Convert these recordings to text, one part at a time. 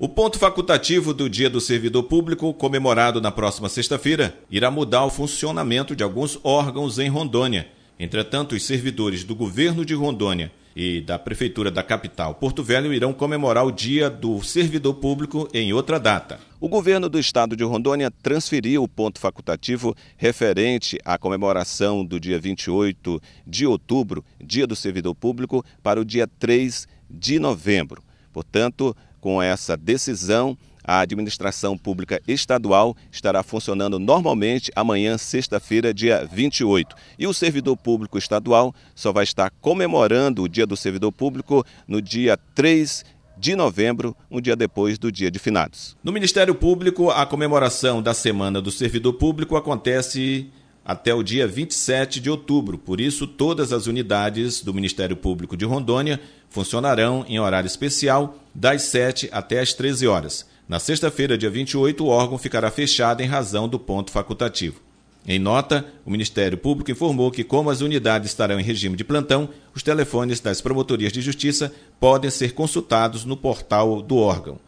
O ponto facultativo do Dia do Servidor Público, comemorado na próxima sexta-feira, irá mudar o funcionamento de alguns órgãos em Rondônia. Entretanto, os servidores do governo de Rondônia e da prefeitura da capital Porto Velho irão comemorar o Dia do Servidor Público em outra data. O governo do estado de Rondônia transferiu o ponto facultativo referente à comemoração do dia 28 de outubro, Dia do Servidor Público, para o dia 3 de novembro. Portanto, com essa decisão, a administração pública estadual estará funcionando normalmente amanhã, sexta-feira, dia 28. E o servidor público estadual só vai estar comemorando o Dia do Servidor Público no dia 3 de novembro, um dia depois do Dia de Finados. No Ministério Público, a comemoração da Semana do Servidor Público acontece até o dia 27 de outubro. Por isso, todas as unidades do Ministério Público de Rondônia funcionarão em horário especial das 7 até as 13 horas. Na sexta-feira, dia 28, o órgão ficará fechado em razão do ponto facultativo. Em nota, o Ministério Público informou que, como as unidades estarão em regime de plantão, os telefones das promotorias de justiça podem ser consultados no portal do órgão.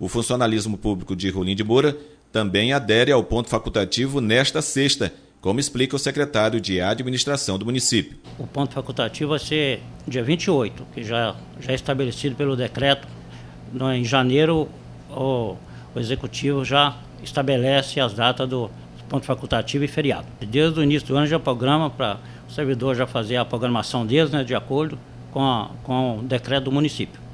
O funcionalismo público de Rolim de Moura também adere ao ponto facultativo nesta sexta, como explica o secretário de administração do município. O ponto facultativo vai ser dia 28, que já, já é estabelecido pelo decreto. Em janeiro, o, o executivo já estabelece as datas do ponto facultativo e feriado. Desde o início do ano já programa para o servidor já fazer a programação deles né, de acordo com, a, com o decreto do município.